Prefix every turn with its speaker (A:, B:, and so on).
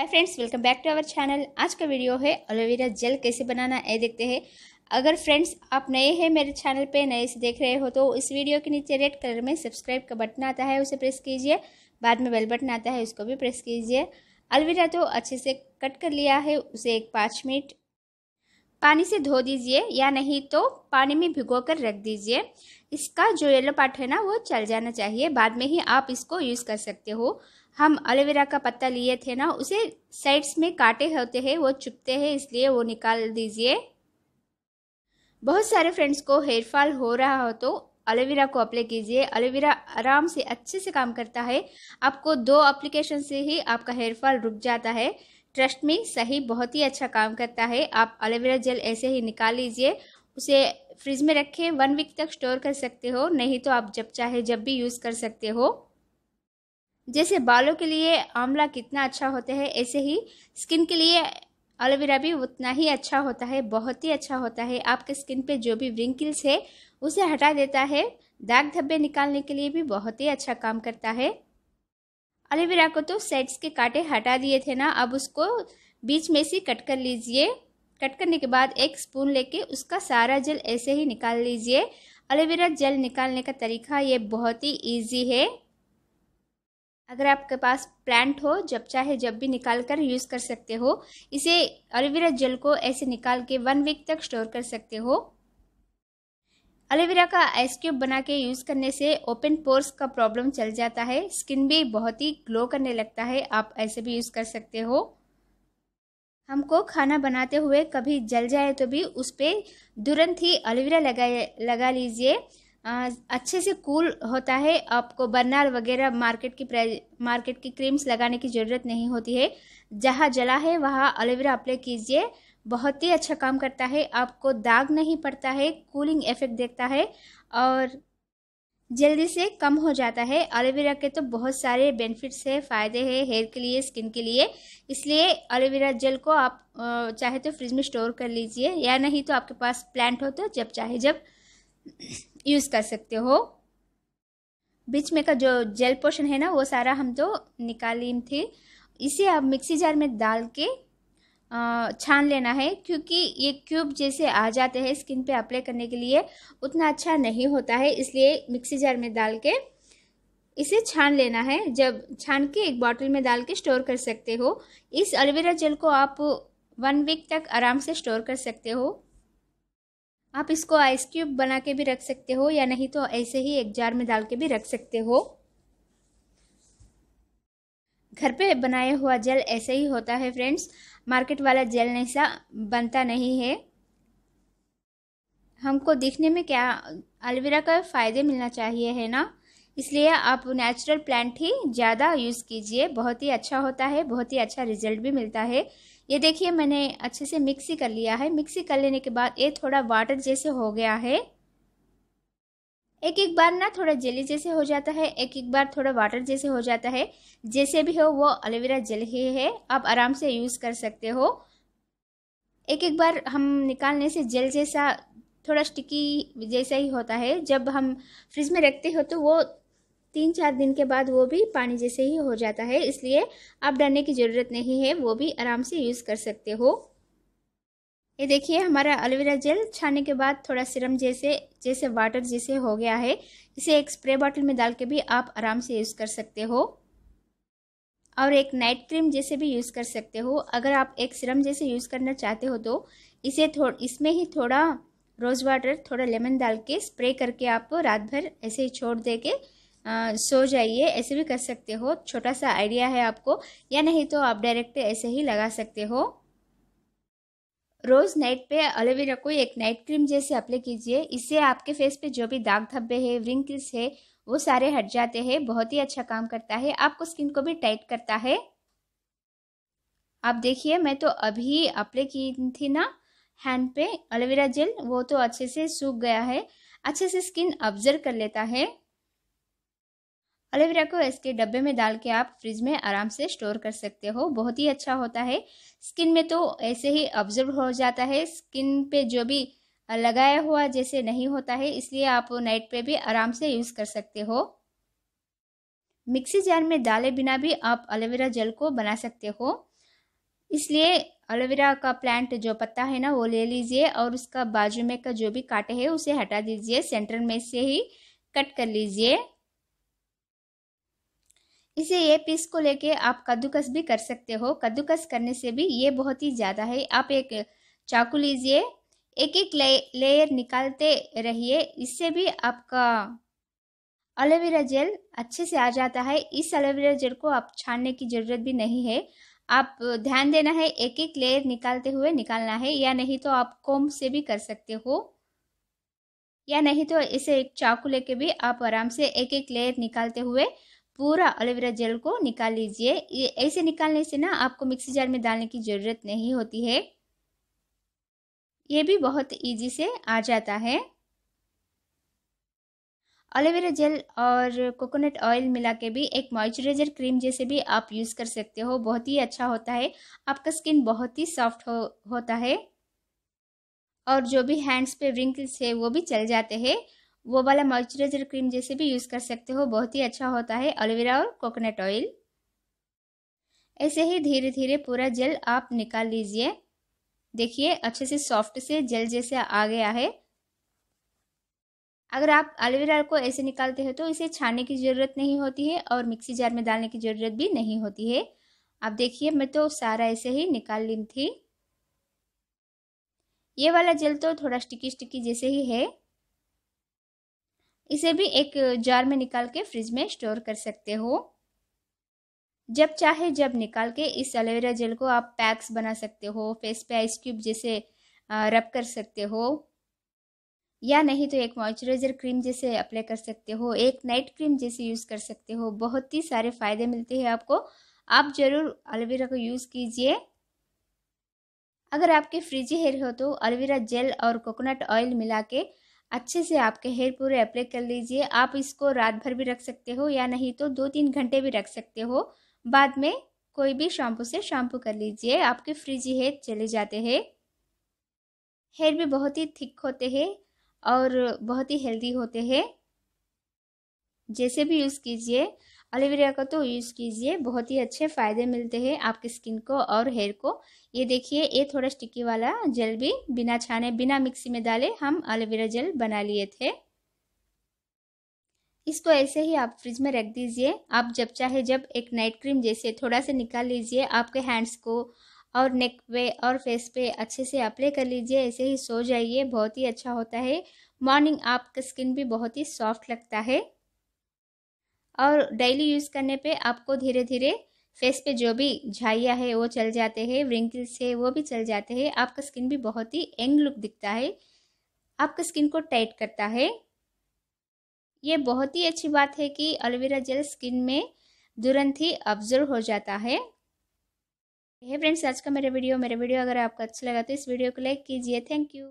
A: hi friends welcome back to our channel आज का video है एलोवेरा जेल कैसे बनाना है देखते हैं अगर फ्रेंड्स आप नए हैं मेरे चैनल पे नए से देख रहे हो तो इस वीडियो के नीचे रेड कलर में सब्सक्राइब का बटन आता है उसे प्रेस कीजिए बाद में बेल बटन आता है उसको भी प्रेस कीजिए अलवेरा तो अच्छे से कट कर लिया है उसे एक पाँच मिनट पानी से धो दीजिए या नहीं तो पानी में भिगो कर रख दीजिए इसका जो येलो पार्ट है ना वो चल जाना चाहिए बाद में ही आप इसको यूज़ कर सकते हो हम एलोवेरा का पत्ता लिए थे ना उसे साइड्स में काटे होते हैं वो चुपते हैं इसलिए वो निकाल दीजिए बहुत सारे फ्रेंड्स को हेयर फॉल हो रहा हो तो एलोवेरा को अप्लाई कीजिए एलोवेरा आराम से अच्छे से काम करता है आपको दो अप्लीकेशन से ही आपका हेयर फॉल रुक जाता है ट्रस्ट में सही बहुत ही अच्छा काम करता है आप एलोवेरा जेल ऐसे ही निकाल लीजिए उसे फ्रिज में रखें वन वीक तक स्टोर कर सकते हो नहीं तो आप जब चाहे जब भी यूज़ कर सकते हो जैसे बालों के लिए आंवला कितना अच्छा होता है ऐसे ही स्किन के लिए एलोवेरा भी उतना ही अच्छा होता है बहुत ही अच्छा होता है आपके स्किन पे जो भी व्रिंकल्स है उसे हटा देता है दाग धब्बे निकालने के लिए भी बहुत ही अच्छा काम करता है एलोवेरा को तो सेट्स के कांटे हटा दिए थे ना अब उसको बीच में से कट कर लीजिए कट करने के बाद एक स्पून लेके उसका सारा जल ऐसे ही निकाल लीजिए एलोवेरा जल निकालने का तरीका ये बहुत ही ईजी है अगर आपके पास प्लांट हो जब चाहे जब भी निकाल कर यूज़ कर सकते हो इसे एलोवेरा जेल को ऐसे निकाल के वन वीक तक स्टोर कर सकते हो एलोवेरा का आइस क्यूब बना के यूज़ करने से ओपन पोर्स का प्रॉब्लम चल जाता है स्किन भी बहुत ही ग्लो करने लगता है आप ऐसे भी यूज़ कर सकते हो हमको खाना बनाते हुए कभी जल जाए तो भी उस पर तुरंत ही एलोवेरा लगा लगा लीजिए अच्छे से कूल होता है आपको बर्नर वगैरह मार्केट की मार्केट की क्रीम्स लगाने की ज़रूरत नहीं होती है जहाँ जला है वहाँ एलोवेरा अप्लाई कीजिए बहुत ही अच्छा काम करता है आपको दाग नहीं पड़ता है कूलिंग इफेक्ट देखता है और जल्दी से कम हो जाता है एलोवेरा के तो बहुत सारे बेनिफिट्स है फ़ायदे हैं हेयर के लिए स्किन के लिए इसलिए एलोवेरा जेल को आप चाहे तो फ्रिज में स्टोर कर लीजिए या नहीं तो आपके पास प्लांट हो तो जब चाहे जब यूज़ कर सकते हो बीच में का जो जेल पोर्शन है ना वो सारा हम तो निकाली थे इसे आप मिक्सी जार में डाल के छान लेना है क्योंकि ये क्यूब जैसे आ जाते हैं स्किन पे अप्लाई करने के लिए उतना अच्छा नहीं होता है इसलिए मिक्सी जार में डाल के इसे छान लेना है जब छान के एक बॉटल में डाल के स्टोर कर सकते हो इस एलोवेरा जेल को आप वन वीक तक आराम से स्टोर कर सकते हो आप इसको आइस क्यूब बना के भी रख सकते हो या नहीं तो ऐसे ही एक जार में डाल के भी रख सकते हो घर पे बनाया हुआ जेल ऐसे ही होता है फ्रेंड्स मार्केट वाला जेल ऐसा बनता नहीं है हमको दिखने में क्या अलवेरा का फ़ायदे मिलना चाहिए है ना इसलिए आप नेचुरल प्लांट ही ज़्यादा यूज़ कीजिए बहुत ही अच्छा होता है बहुत ही अच्छा रिजल्ट भी मिलता है ये देखिए मैंने अच्छे से मिक्सी कर लिया है मिक्सी कर लेने के बाद ये थोड़ा वाटर जैसे हो गया है एक एक बार ना थोड़ा जेली जैसे हो जाता है एक एक बार थोड़ा वाटर जैसे हो जाता है जैसे भी हो वो एलोवेरा जेल ही है आप आराम से यूज़ कर सकते हो एक एक बार हम निकालने से जेल जैसा थोड़ा स्टिकी जैसा ही होता है जब हम फ्रिज में रखते हो तो वो तीन चार दिन के बाद वो भी पानी जैसे ही हो जाता है इसलिए आप डरने की ज़रूरत नहीं है वो भी आराम से यूज़ कर सकते हो ये देखिए हमारा एलोवेरा जेल छाने के बाद थोड़ा सिरम जैसे जैसे वाटर जैसे हो गया है इसे एक स्प्रे बॉटल में डाल के भी आप आराम से यूज़ कर सकते हो और एक नाइट क्रीम जैसे भी यूज़ कर सकते हो अगर आप एक सिरम जैसे यूज़ करना चाहते हो तो इसे थोड़ इसमें ही थोड़ा रोज़ वाटर थोड़ा लेमन डाल के स्प्रे करके आप रात भर ऐसे ही छोड़ दे के आ, सो जाइए ऐसे भी कर सकते हो छोटा सा आइडिया है आपको या नहीं तो आप डायरेक्ट ऐसे ही लगा सकते हो रोज़ नाइट पे एलोवेरा को एक नाइट क्रीम जैसे अप्लाई कीजिए इससे आपके फेस पे जो भी दाग धब्बे है विंकल्स है वो सारे हट जाते हैं बहुत ही अच्छा काम करता है आपको स्किन को भी टाइट करता है आप देखिए मैं तो अभी अप्लाई की थी ना हैंड पे एलोवेरा जेल वो तो अच्छे से सूख गया है अच्छे से स्किन ऑब्जर्व कर लेता है एलोवेरा को इसके डब्बे में डाल के आप फ्रिज में आराम से स्टोर कर सकते हो बहुत ही अच्छा होता है स्किन में तो ऐसे ही ऑब्जर्व हो जाता है स्किन पे जो भी लगाया हुआ जैसे नहीं होता है इसलिए आप नाइट पे भी आराम से यूज़ कर सकते हो मिक्सी जार में डाले बिना भी आप एलोवेरा जेल को बना सकते हो इसलिए एलोवेरा का प्लांट जो पत्ता है ना वो ले लीजिए और उसका बाजू में का जो भी काटे है उसे हटा दीजिए सेंटर में से ही कट कर लीजिए इसे ये पीस को लेके आप कद्दूकस भी कर सकते हो कद्दूकस करने से भी ये बहुत ही ज़्यादा है आप एक चाकू लीजिए एक एक ले, लेयर निकालते रहिए इससे भी आपका एलोवेरा जेल अच्छे से आ जाता है इस एलोवेरा जेल को आप छानने की ज़रूरत भी नहीं है आप ध्यान देना है एक एक लेयर निकालते हुए निकालना है या नहीं तो आप कोम से भी कर सकते हो या नहीं तो इसे एक चाकू लेके भी आप आराम से एक एक लेयर निकालते हुए पूरा एलोवेरा जेल को निकाल लीजिए ऐसे निकालने से ना आपको मिक्सी जार में डालने की ज़रूरत नहीं होती है ये भी बहुत इजी से आ जाता है एलोवेरा जेल और कोकोनट ऑयल मिला के भी एक मॉइस्चराइजर क्रीम जैसे भी आप यूज़ कर सकते हो बहुत ही अच्छा होता है आपका स्किन बहुत ही सॉफ्ट हो होता है और जो भी हैंड्स पे रिंकल्स है वो भी चल जाते हैं वो वाला मॉइस्चराइजर क्रीम जैसे भी यूज़ कर सकते हो बहुत ही अच्छा होता है एलोवेरा और कोकोनट ऑयल ऐसे ही धीरे धीरे पूरा जेल आप निकाल लीजिए देखिए अच्छे से सॉफ्ट से जेल जैसे आ गया है अगर आप एलोवेरा को ऐसे निकालते हो तो इसे छानने की ज़रूरत नहीं होती है और मिक्सी जार में डालने की ज़रूरत भी नहीं होती है आप देखिए मैं तो सारा ऐसे ही निकाल ली थी ये वाला जेल तो थोड़ा स्टिकी स्टिकी जैसे ही है इसे भी एक जार में निकाल के फ्रिज में स्टोर कर सकते हो जब चाहे जब निकाल के इस एलोवेरा जेल को आप पैक्स बना सकते हो फेस पे आइस क्यूब जैसे रब कर सकते हो या नहीं तो एक मॉइस्चराइज़र क्रीम जैसे अप्लाई कर सकते हो एक नाइट क्रीम जैसे यूज़ कर सकते हो बहुत ही सारे फ़ायदे मिलते हैं आपको आप ज़रूर एलोवेरा को यूज़ कीजिए अगर आपके फ्रिजी हेयर हो तो एलोवेरा जेल और कोकोनट ऑयल मिला के अच्छे से आपके हेयर पूरे अप्लाई कर लीजिए आप इसको रात भर भी रख सकते हो या नहीं तो दो तीन घंटे भी रख सकते हो बाद में कोई भी शैम्पू से शैम्पू कर लीजिए आपके फ्रिजी हेयर चले जाते हैं हेयर भी बहुत ही थिक होते हैं और बहुत ही हेल्दी होते हैं जैसे भी यूज़ कीजिए एलोवेरा का तो यूज़ कीजिए बहुत ही अच्छे फ़ायदे मिलते हैं आपकी स्किन को और हेयर को ये देखिए ये थोड़ा स्टिकी वाला जेल भी बिना छाने बिना मिक्सी में डाले हम एलोवेरा जेल बना लिए थे इसको ऐसे ही आप फ्रिज में रख दीजिए आप जब चाहे जब एक नाइट क्रीम जैसे थोड़ा सा निकाल लीजिए आपके हैंड्स को और नेक पे और फेस पे अच्छे से अप्लाई कर लीजिए ऐसे ही सो जाइए बहुत ही अच्छा होता है मॉर्निंग आपका स्किन भी बहुत ही सॉफ्ट लगता है और डेली यूज़ करने पे आपको धीरे धीरे फेस पे जो भी झाइया है वो चल जाते हैं व्रिंकल्स है वो भी चल जाते हैं आपका स्किन भी बहुत ही यंग लुक दिखता है आपका स्किन को टाइट करता है ये बहुत ही अच्छी बात है कि एलोवेरा जेल स्किन में तुरंत ही ऑब्जर्व हो जाता है फ्रेंड्स आज का मेरा वीडियो मेरा वीडियो अगर आपको अच्छा लगा तो इस वीडियो को लाइक कीजिए थैंक यू